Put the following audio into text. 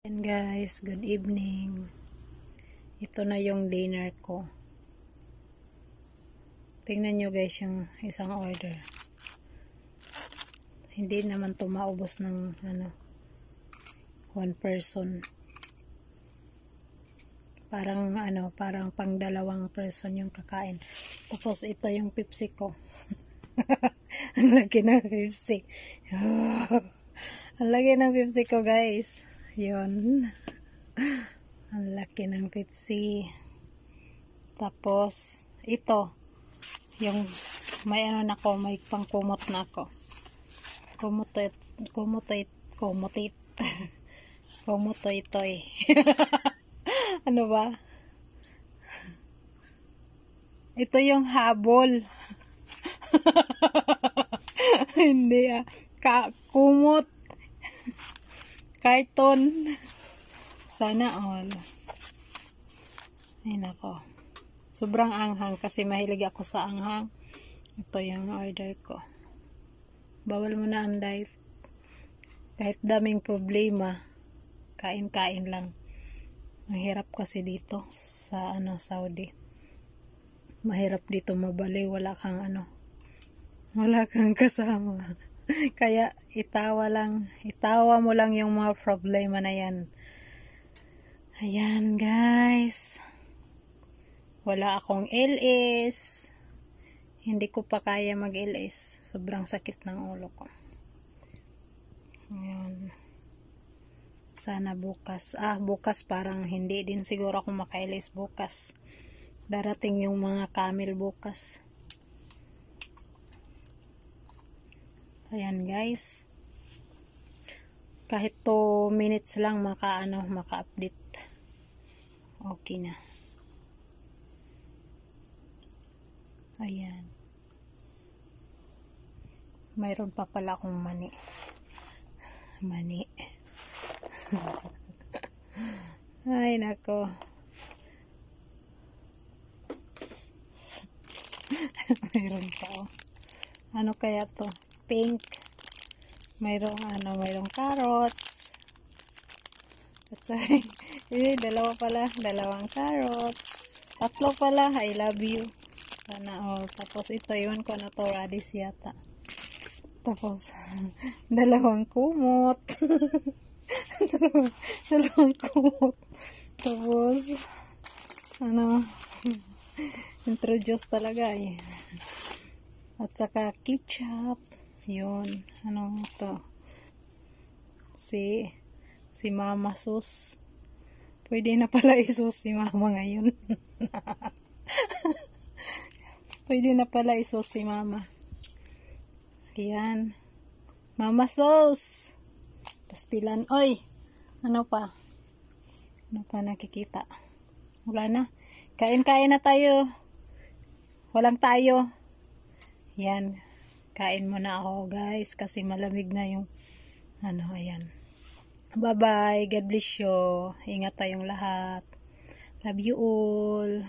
And guys, good evening. Ito na yung dinner ko. Tingnan nyo guys yung isang order. Hindi naman to maubos ng ano, one person. Parang ano, parang pang dalawang person yung kakain. Tapos ito yung Pepsi ko. Ang laki ng Pepsi. Ang laki ng Pepsi ko guys. Yun. Ang laki ng Pepsi. Tapos, ito. Yung, may ano na ako, may pang kumot na ako. Kumutoy, kumutoy, kumutit. kumutoy toy. ano ba? Ito yung habol. Hindi ah. Ka kumot Carton. Sana all. Ay nako. Sobrang anghang kasi mahilig ako sa anghang. Ito yung order ko. Bawal mo na ang diet. Kahit daming problema, kain-kain lang. Mahirap kasi dito sa ano Saudi. Mahirap dito mabali, wala kang ano. Wala kang kasama. Kaya itawa lang, itawa mo lang yung mga problema na yan. Ayan guys. Wala akong LS. Hindi ko pa kaya mag-LS. Sobrang sakit ng ulo ko. Ayan. Sana bukas. Ah, bukas parang hindi din siguro ako maka-LS bukas. Darating yung mga camel bukas. Ayan guys. Kahit 2 minutes lang maka ano, maka-update. Okay na. Ayan. Mayroon pa pala akong mani. Mani. Ay nako. Mayroon pa oh. Ano kaya to? pink. Mayroong ano, mayroong carrots. At sorry, eh, dalawa pala, dalawang carrots. Tatlo pala, I love you. Sana all. Tapos ito, yun ko ano to, radish yata. Tapos, dalawang kumot. dalawang, dalawang kumot. Tapos, ano, introduce talaga eh. At saka ketchup. Yun. Ano to? Si si Mama Sus. Pwede na pala isus si Mama ngayon. Pwede na pala isus si Mama. Ayan. Mama Sus! Pastilan. Oy! Ano pa? Ano pa nakikita? Wala na. Kain-kain na tayo. Walang tayo. Yan. Kain muna ako guys kasi malamig na yung ano, ayan. Bye bye. God bless you. Ingat tayong lahat. Love you all.